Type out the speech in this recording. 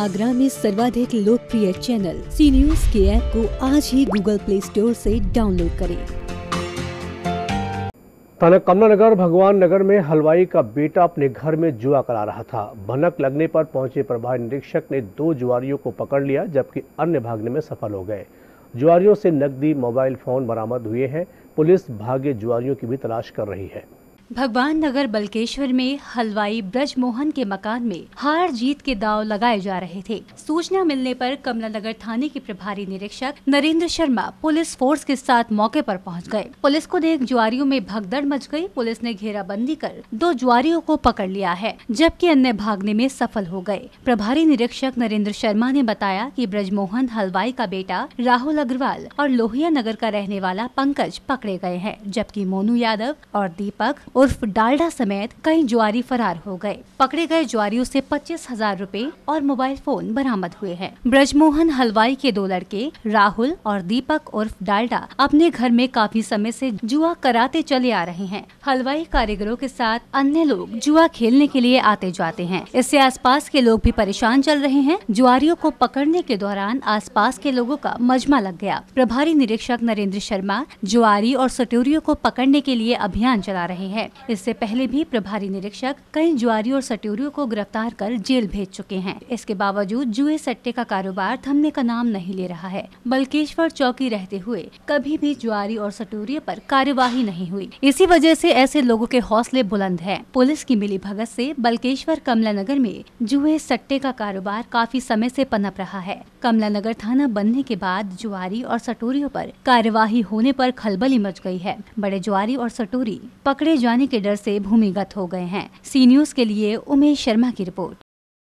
आगरा में सर्वाधिक लोकप्रिय चैनल सी न्यूज के ऐप को आज ही गूगल प्ले स्टोर से डाउनलोड करें थाना कमला नगर भगवान नगर में हलवाई का बेटा अपने घर में जुआ करा रहा था भनक लगने पर पहुंचे प्रभारी निरीक्षक ने दो जुआरियों को पकड़ लिया जबकि अन्य भागने में सफल हो गए जुआरियों से नकदी मोबाइल फोन बरामद हुए हैं पुलिस भागे जुआरियों की भी तलाश कर रही है भगवान नगर बल्केश्वर में हलवाई ब्रज मोहन के मकान में हार जीत के दाव लगाए जा रहे थे सूचना मिलने पर कमला नगर थाने के प्रभारी निरीक्षक नरेंद्र शर्मा पुलिस फोर्स के साथ मौके पर पहुंच गए पुलिस को देख जुआरियों में भगदड़ मच गई पुलिस ने घेराबंदी कर दो जुआरियों को पकड़ लिया है जबकि अन्य भागने में सफल हो गए प्रभारी निरीक्षक नरेंद्र शर्मा ने बताया की ब्रजमोहन हलवाई का बेटा राहुल अग्रवाल और लोहिया नगर का रहने वाला पंकज पकड़े गए हैं जबकि मोनू यादव और दीपक उर्फ डालडा समेत कई जुआरी फरार हो गए पकड़े गए जुआरियों से पच्चीस हजार रूपए और मोबाइल फोन बरामद हुए हैं ब्रजमोहन हलवाई के दो लड़के राहुल और दीपक उर्फ डालडा अपने घर में काफी समय से जुआ कराते चले आ रहे हैं हलवाई कारीगरों के साथ अन्य लोग जुआ खेलने के लिए आते जाते हैं इससे आसपास के लोग भी परेशान चल रहे हैं जुआरियों को पकड़ने के दौरान आसपास के लोगों का मजमा लग गया प्रभारी निरीक्षक नरेंद्र शर्मा जुआरी और सटोरियों को पकड़ने के लिए अभियान चला रहे हैं है इससे पहले भी प्रभारी निरीक्षक कई जुआरी और सटोरियों को गिरफ्तार कर जेल भेज चुके हैं इसके बावजूद जुए सट्टे का कारोबार थमने का नाम नहीं ले रहा है बल्केश्वर चौकी रहते हुए कभी भी जुआरी और सटोरिये पर कार्यवाही नहीं हुई इसी वजह से ऐसे लोगों के हौसले बुलंद है पुलिस की मिली भगत से बल्केश्वर कमला नगर में जुए सट्टे का कारोबार काफी समय से पनप रहा है कमला नगर थाना बनने के बाद जुआरी और सटोरियों पर कार्यवाही होने पर खलबली मच गई है बड़े जुआरी और सटोरी पकड़े जाने जाने के डर से भूमिगत हो गए हैं सी न्यूज के लिए उमेश शर्मा की रिपोर्ट